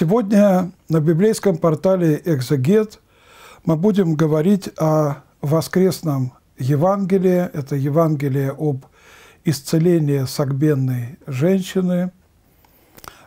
Сегодня на библейском портале «Экзегет» мы будем говорить о воскресном Евангелии. Это Евангелие об исцелении сагбенной женщины.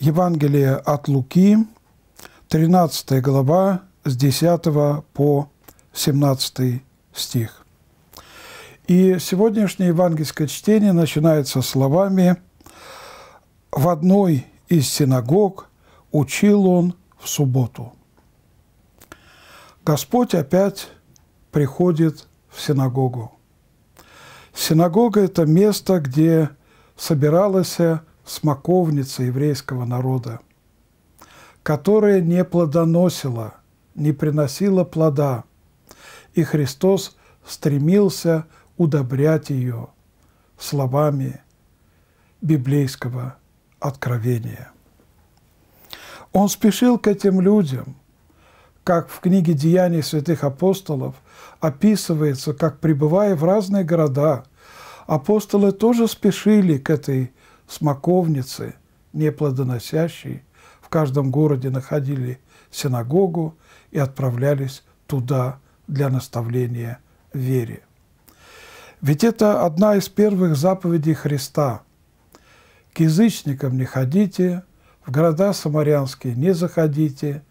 Евангелие от Луки, 13 глава, с 10 по 17 стих. И сегодняшнее евангельское чтение начинается словами «В одной из синагог – учил он в субботу. Господь опять приходит в синагогу. Синагога – это место, где собиралась смоковница еврейского народа, которая не плодоносила, не приносила плода, и Христос стремился удобрять ее словами библейского откровения. Он спешил к этим людям, как в книге «Деяний святых апостолов» описывается, как, пребывая в разные города, апостолы тоже спешили к этой смоковнице, неплодоносящей. В каждом городе находили синагогу и отправлялись туда для наставления вере. Ведь это одна из первых заповедей Христа. «К язычникам не ходите, в города самарянские не заходите,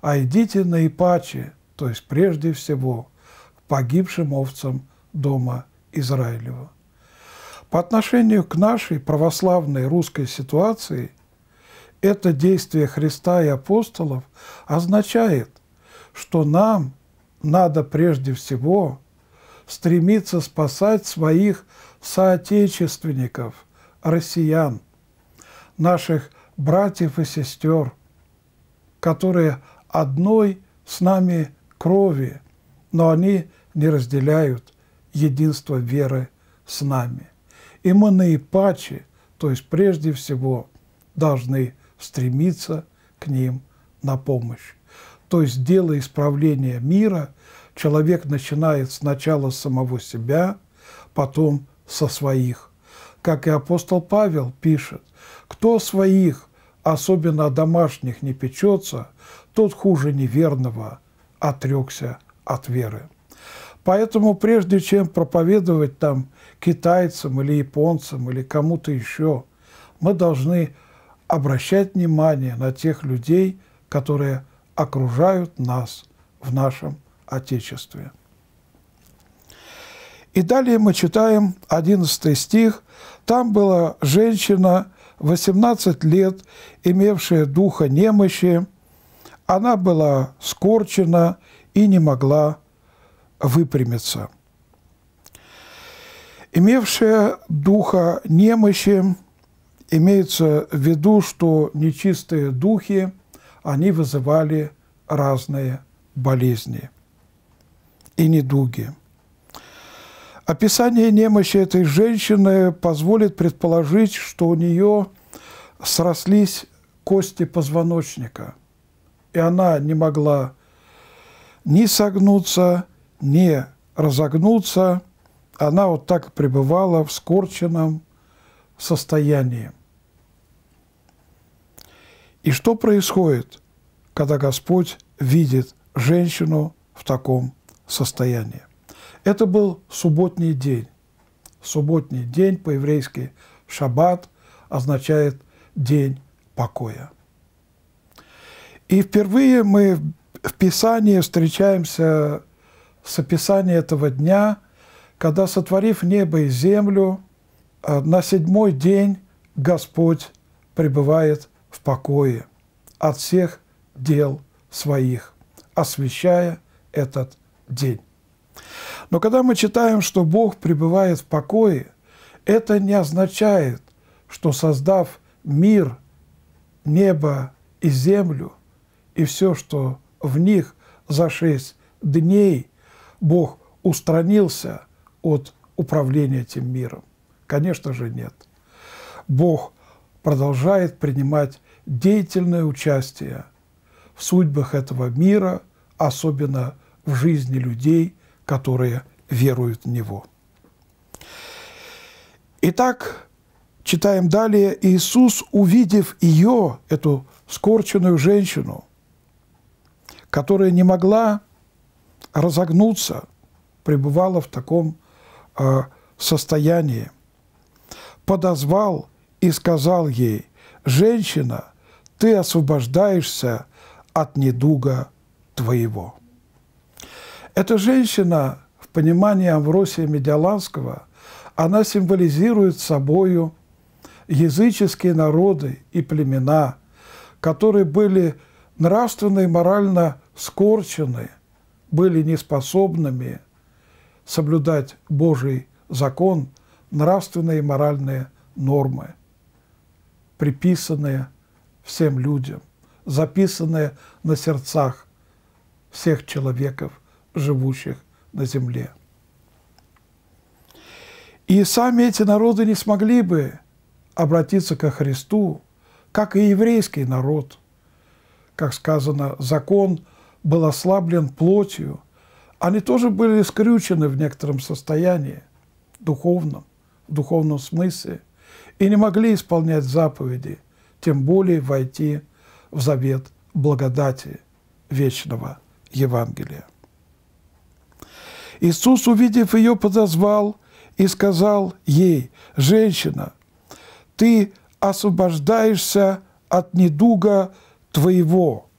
а идите на Ипачи, то есть прежде всего к погибшим овцам дома Израилева. По отношению к нашей православной русской ситуации это действие Христа и апостолов означает, что нам надо прежде всего стремиться спасать своих соотечественников, россиян, наших братьев и сестер, которые одной с нами крови, но они не разделяют единство веры с нами. И мы наипаче, то есть прежде всего, должны стремиться к ним на помощь. То есть, дело исправления мира, человек начинает сначала с самого себя, потом со своих как и апостол Павел пишет, «Кто своих, особенно домашних, не печется, тот хуже неверного отрекся от веры». Поэтому прежде чем проповедовать там китайцам или японцам или кому-то еще, мы должны обращать внимание на тех людей, которые окружают нас в нашем Отечестве. И далее мы читаем 11 стих. Там была женщина 18 лет, имевшая духа немощи. Она была скорчена и не могла выпрямиться. Имевшая духа немощи, имеется в виду, что нечистые духи, они вызывали разные болезни и недуги. Описание немощи этой женщины позволит предположить, что у нее срослись кости позвоночника, и она не могла ни согнуться, ни разогнуться. Она вот так пребывала в скорченном состоянии. И что происходит, когда Господь видит женщину в таком состоянии? Это был субботний день. Субботний день по-еврейски шаббат означает день покоя. И впервые мы в Писании встречаемся с описанием этого дня, когда, сотворив небо и землю, э, на седьмой день Господь пребывает в покое от всех дел своих, освящая этот день. Но когда мы читаем, что Бог пребывает в покое, это не означает, что создав мир, небо и землю, и все, что в них за шесть дней, Бог устранился от управления этим миром. Конечно же, нет. Бог продолжает принимать деятельное участие в судьбах этого мира, особенно в жизни людей – которые веруют в Него. Итак, читаем далее, Иисус, увидев ее, эту скорченную женщину, которая не могла разогнуться, пребывала в таком э, состоянии, подозвал и сказал ей, «Женщина, ты освобождаешься от недуга твоего». Эта женщина, в понимании Амвросия Медиаланского, она символизирует собою языческие народы и племена, которые были нравственно и морально скорчены, были неспособными соблюдать Божий закон, нравственные и моральные нормы, приписанные всем людям, записанные на сердцах всех человеков – живущих на земле. И сами эти народы не смогли бы обратиться ко Христу, как и еврейский народ. Как сказано, закон был ослаблен плотью, они тоже были скрючены в некотором состоянии, духовном, в духовном смысле, и не могли исполнять заповеди, тем более войти в завет благодати вечного Евангелия. Иисус, увидев ее, подозвал и сказал ей, «Женщина, ты освобождаешься от недуга твоего».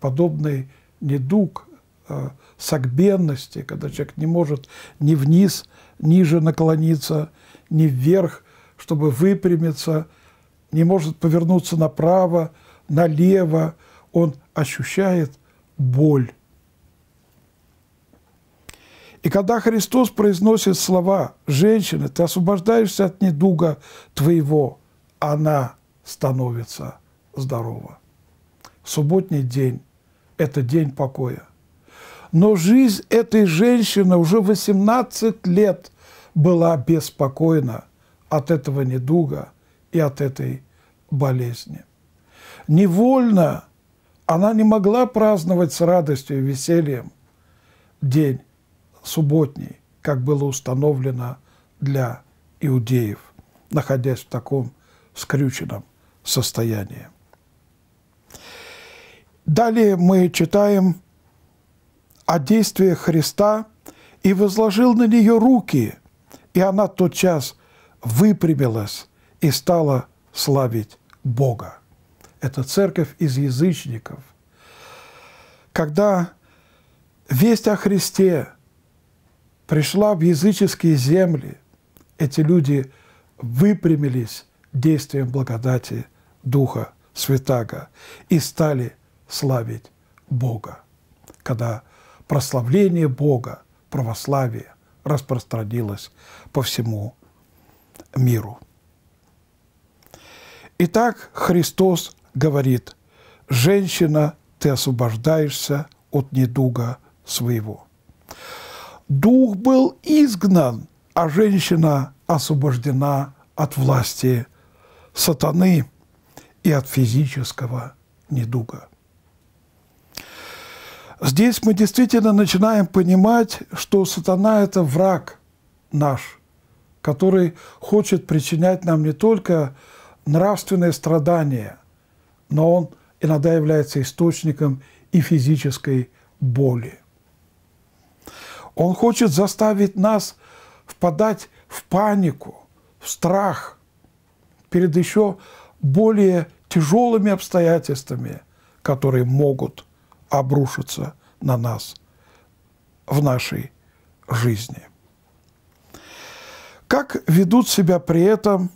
Подобный недуг э, согбенности, когда человек не может ни вниз, ниже наклониться, ни вверх, чтобы выпрямиться, не может повернуться направо, налево, он ощущает боль. И когда Христос произносит слова «женщины, ты освобождаешься от недуга твоего», она становится здорова. Субботний день – это день покоя. Но жизнь этой женщины уже 18 лет была беспокойна от этого недуга и от этой болезни. Невольно она не могла праздновать с радостью и весельем день субботней, как было установлено для иудеев, находясь в таком скрюченном состоянии. Далее мы читаем о действиях Христа и возложил на нее руки, и она тотчас выпрямилась и стала славить Бога. Это церковь из язычников. Когда весть о Христе – пришла в языческие земли, эти люди выпрямились действием благодати Духа Святаго и стали славить Бога, когда прославление Бога, православие распространилось по всему миру. Итак, Христос говорит, «Женщина, ты освобождаешься от недуга своего» дух был изгнан, а женщина освобождена от власти сатаны и от физического недуга. Здесь мы действительно начинаем понимать, что сатана – это враг наш, который хочет причинять нам не только нравственные страдания, но он иногда является источником и физической боли. Он хочет заставить нас впадать в панику, в страх перед еще более тяжелыми обстоятельствами, которые могут обрушиться на нас в нашей жизни. Как ведут себя при этом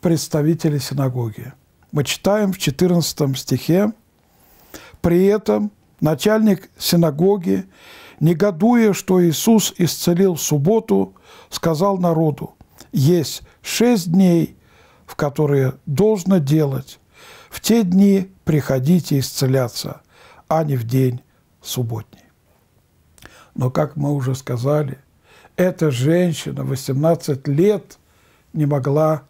представители синагоги? Мы читаем в 14 стихе, при этом начальник синагоги негодуя, что Иисус исцелил в субботу, сказал народу, «Есть шесть дней, в которые должно делать. В те дни приходите исцеляться, а не в день субботний». Но, как мы уже сказали, эта женщина 18 лет не могла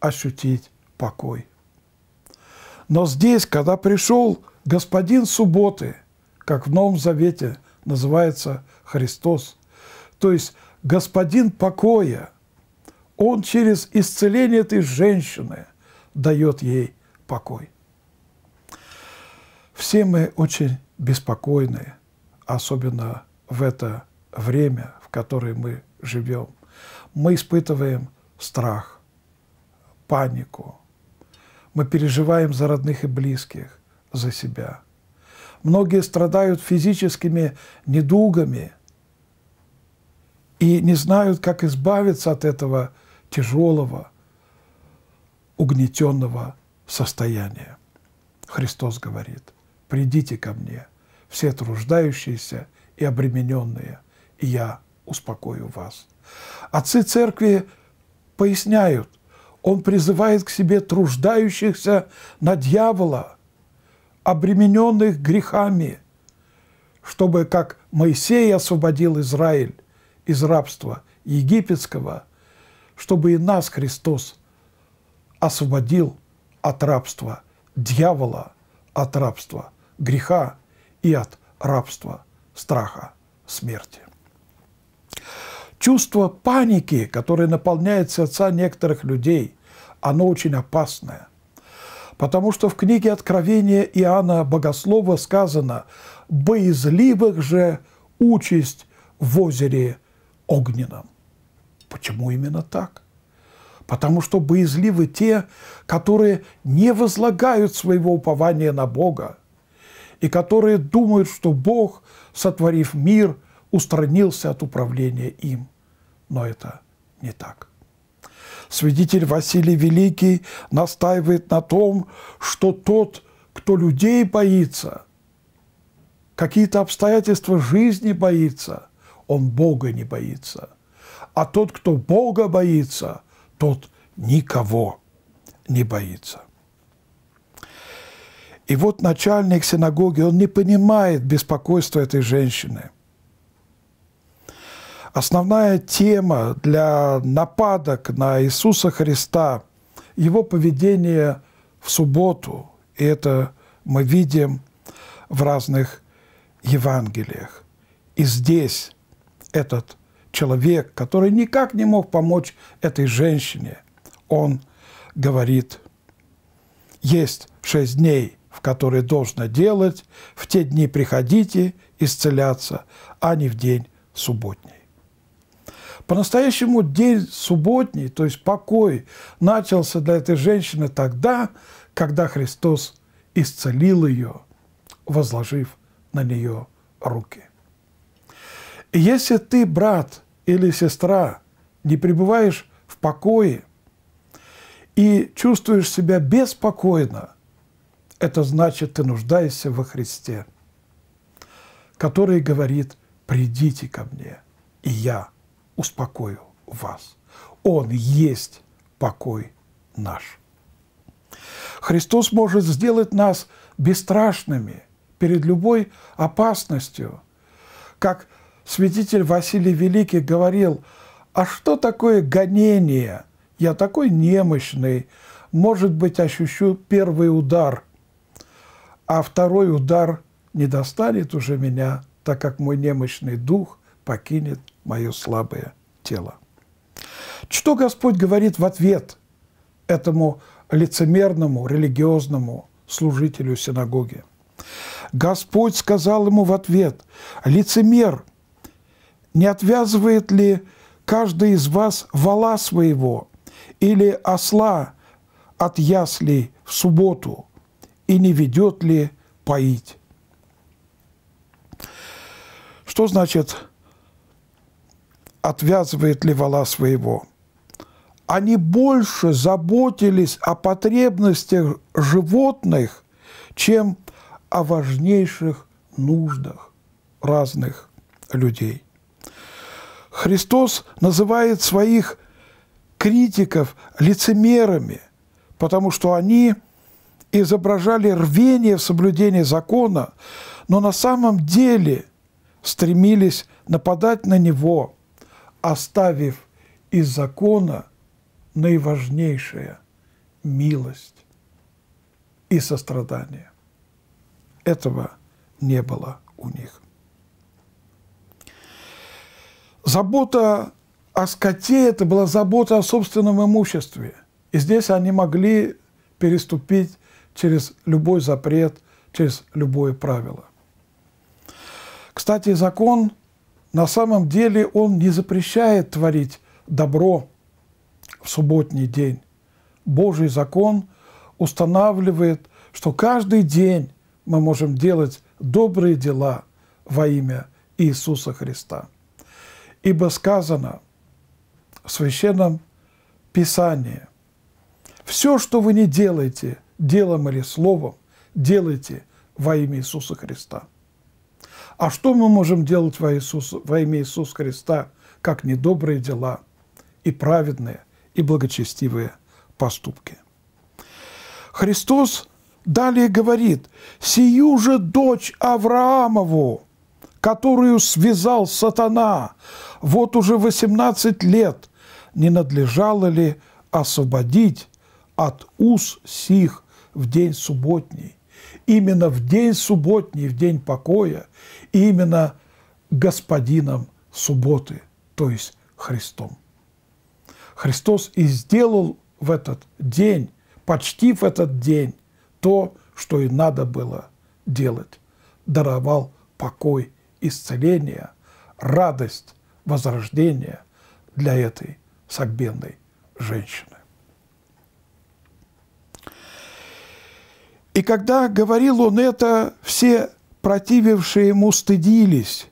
ощутить покой. Но здесь, когда пришел господин субботы, как в Новом Завете – называется Христос. То есть Господин покоя, Он через исцеление этой женщины дает ей покой. Все мы очень беспокойны, особенно в это время, в которое мы живем. Мы испытываем страх, панику. Мы переживаем за родных и близких, за себя. Многие страдают физическими недугами и не знают, как избавиться от этого тяжелого, угнетенного состояния. Христос говорит, «Придите ко мне, все труждающиеся и обремененные, и я успокою вас». Отцы церкви поясняют, он призывает к себе труждающихся на дьявола – обремененных грехами, чтобы, как Моисей освободил Израиль из рабства египетского, чтобы и нас Христос освободил от рабства дьявола, от рабства греха и от рабства страха смерти. Чувство паники, которое наполняет сердца некоторых людей, оно очень опасное – Потому что в книге Откровения Иоанна Богослова сказано «боязливых же участь в озере огненном». Почему именно так? Потому что боязливы те, которые не возлагают своего упования на Бога, и которые думают, что Бог, сотворив мир, устранился от управления им. Но это не так свидетель Василий Великий настаивает на том, что тот, кто людей боится, какие-то обстоятельства жизни боится, он Бога не боится. А тот, кто Бога боится, тот никого не боится. И вот начальник синагоги, он не понимает беспокойства этой женщины – Основная тема для нападок на Иисуса Христа – его поведение в субботу. И это мы видим в разных Евангелиях. И здесь этот человек, который никак не мог помочь этой женщине, он говорит, есть шесть дней, в которые должно делать, в те дни приходите исцеляться, а не в день субботний. По-настоящему день субботний, то есть покой, начался для этой женщины тогда, когда Христос исцелил ее, возложив на нее руки. если ты, брат или сестра, не пребываешь в покое и чувствуешь себя беспокойно, это значит, ты нуждаешься во Христе, который говорит, придите ко мне, и я – успокою вас. Он есть покой наш. Христос может сделать нас бесстрашными перед любой опасностью. Как святитель Василий Великий говорил, а что такое гонение? Я такой немощный, может быть, ощущу первый удар, а второй удар не достанет уже меня, так как мой немощный дух – покинет мое слабое тело. Что Господь говорит в ответ этому лицемерному религиозному служителю синагоги? Господь сказал ему в ответ, «Лицемер, не отвязывает ли каждый из вас вала своего или осла от яслей в субботу, и не ведет ли поить?» Что значит отвязывает ли Левала своего. Они больше заботились о потребностях животных, чем о важнейших нуждах разных людей. Христос называет своих критиков лицемерами, потому что они изображали рвение в соблюдении закона, но на самом деле стремились нападать на него оставив из закона наиважнейшее – милость и сострадание. Этого не было у них. Забота о скоте – это была забота о собственном имуществе. И здесь они могли переступить через любой запрет, через любое правило. Кстати, закон – на самом деле он не запрещает творить добро в субботний день. Божий закон устанавливает, что каждый день мы можем делать добрые дела во имя Иисуса Христа. Ибо сказано в Священном Писании, «Все, что вы не делаете, делом или словом, делайте во имя Иисуса Христа». А что мы можем делать во, Иисус, во имя Иисуса Христа, как недобрые дела и праведные, и благочестивые поступки? Христос далее говорит, «Сию же дочь Авраамову, которую связал сатана, вот уже 18 лет, не надлежало ли освободить от уз сих в день субботний, именно в день субботний, в день покоя, и именно господином субботы, то есть Христом. Христос и сделал в этот день, почти в этот день, то, что и надо было делать. Даровал покой, исцеление, радость, возрождение для этой согбенной женщины. И когда говорил он это, все противившие ему стыдились,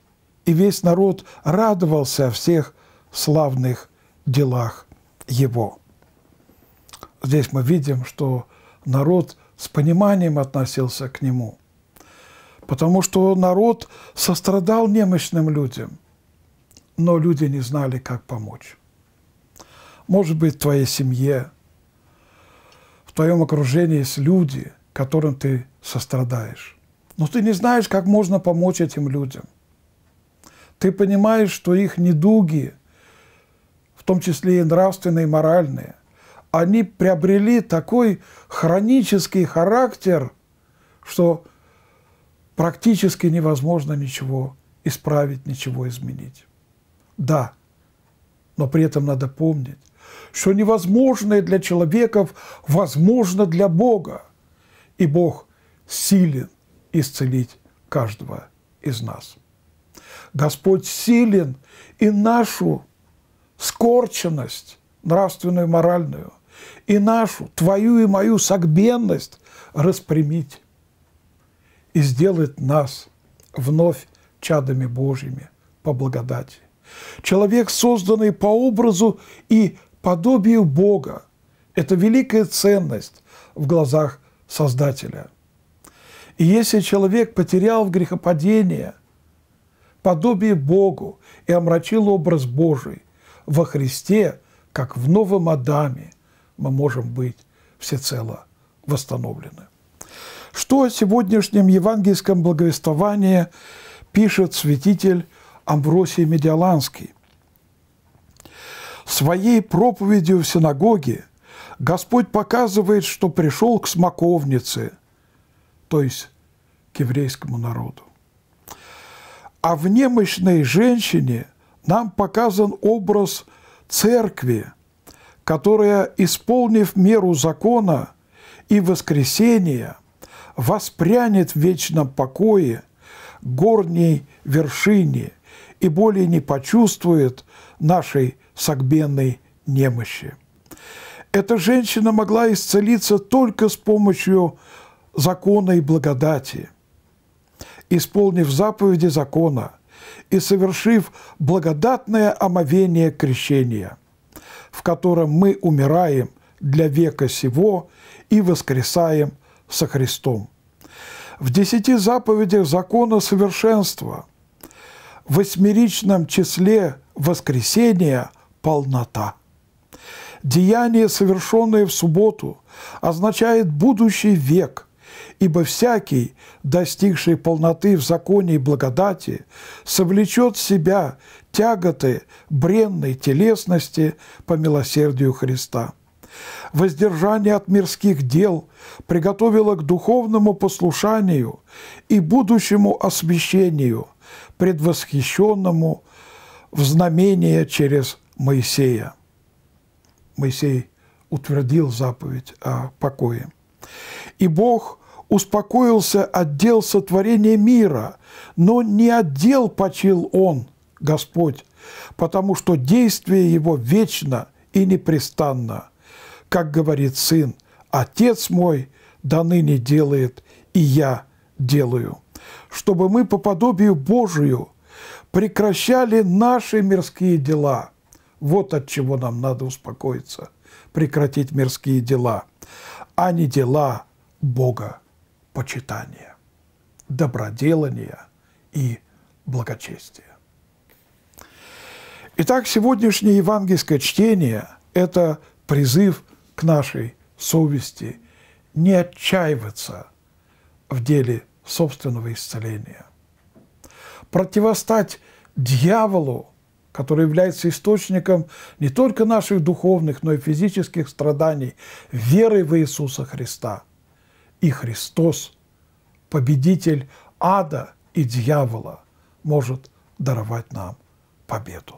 и весь народ радовался о всех славных делах его. Здесь мы видим, что народ с пониманием относился к нему, потому что народ сострадал немощным людям, но люди не знали, как помочь. Может быть, в твоей семье, в твоем окружении есть люди – которым ты сострадаешь. Но ты не знаешь, как можно помочь этим людям. Ты понимаешь, что их недуги, в том числе и нравственные, и моральные, они приобрели такой хронический характер, что практически невозможно ничего исправить, ничего изменить. Да, но при этом надо помнить, что невозможное для человеков возможно для Бога – и Бог силен исцелить каждого из нас. Господь силен и нашу скорченность нравственную и моральную, и нашу, твою и мою согбенность распрямить и сделать нас вновь чадами Божьими по благодати. Человек, созданный по образу и подобию Бога, это великая ценность в глазах Создателя. И если человек потерял в грехопадении подобие Богу и омрачил образ Божий во Христе, как в новом Адаме, мы можем быть всецело восстановлены. Что о сегодняшнем евангельском благовествовании пишет святитель Амвросий Медиаланский? Своей проповедью в синагоге – Господь показывает, что пришел к смоковнице, то есть к еврейскому народу. А в немощной женщине нам показан образ церкви, которая, исполнив меру закона и воскресения, воспрянет в вечном покое горней вершине и более не почувствует нашей согбенной немощи. Эта женщина могла исцелиться только с помощью закона и благодати. Исполнив заповеди закона и совершив благодатное омовение крещения, в котором мы умираем для века сего и воскресаем со Христом. В десяти заповедях закона совершенства, в восьмеричном числе воскресения полнота. Деяние, совершенное в субботу, означает будущий век, ибо всякий, достигший полноты в законе и благодати, совлечет себя тяготы бренной телесности по милосердию Христа. Воздержание от мирских дел приготовило к духовному послушанию и будущему освящению, предвосхищенному в знамение через Моисея. Моисей утвердил заповедь о покое. «И Бог успокоился от дел сотворения мира, но не отдел почил Он, Господь, потому что действие Его вечно и непрестанно. Как говорит Сын, Отец мой до ныне делает, и я делаю, чтобы мы по подобию Божию прекращали наши мирские дела – вот от чего нам надо успокоиться, прекратить мирские дела, а не дела Бога почитания, доброделания и благочестия. Итак, сегодняшнее евангельское чтение – это призыв к нашей совести не отчаиваться в деле собственного исцеления, противостать дьяволу который является источником не только наших духовных, но и физических страданий, веры в Иисуса Христа. И Христос, победитель ада и дьявола, может даровать нам победу.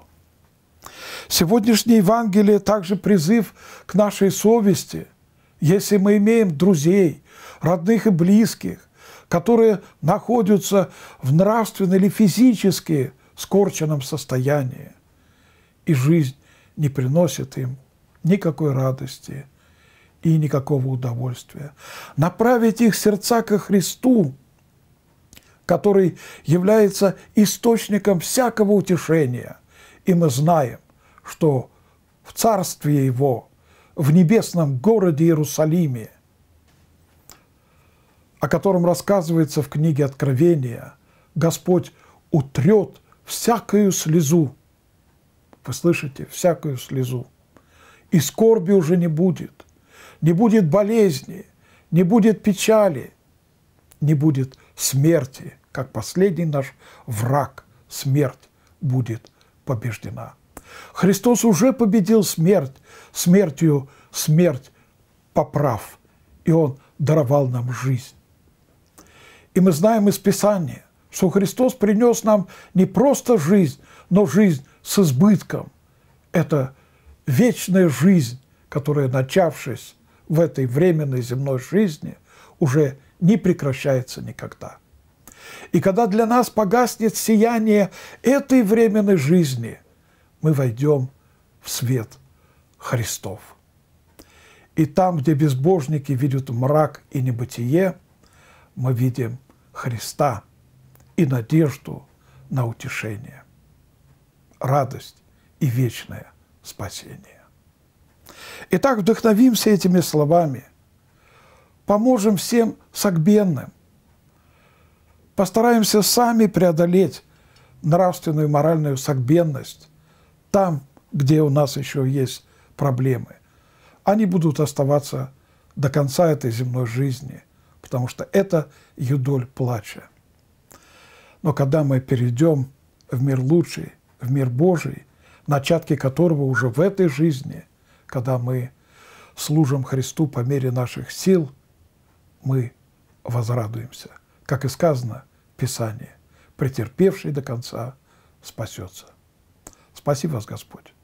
Сегодняшнее Евангелие также призыв к нашей совести. Если мы имеем друзей, родных и близких, которые находятся в нравственной или физически скорченном состоянии, и жизнь не приносит им никакой радости и никакого удовольствия. Направить их сердца ко Христу, который является источником всякого утешения. И мы знаем, что в Царстве Его, в небесном городе Иерусалиме, о котором рассказывается в книге Откровения, Господь утрет всякую слезу. Вы слышите? Всякую слезу. И скорби уже не будет. Не будет болезни, не будет печали, не будет смерти, как последний наш враг, смерть будет побеждена. Христос уже победил смерть, смертью смерть поправ, и Он даровал нам жизнь. И мы знаем из Писания, что Христос принес нам не просто жизнь, но жизнь с избытком. Это вечная жизнь, которая, начавшись в этой временной земной жизни, уже не прекращается никогда. И когда для нас погаснет сияние этой временной жизни, мы войдем в свет Христов. И там, где безбожники видят мрак и небытие, мы видим Христа – и надежду на утешение, радость и вечное спасение. Итак, вдохновимся этими словами, поможем всем согбенным, постараемся сами преодолеть нравственную и моральную согбенность там, где у нас еще есть проблемы. Они будут оставаться до конца этой земной жизни, потому что это юдоль плача. Но когда мы перейдем в мир лучший, в мир Божий, начатки которого уже в этой жизни, когда мы служим Христу по мере наших сил, мы возрадуемся. Как и сказано в Писании, претерпевший до конца спасется. Спаси вас, Господь.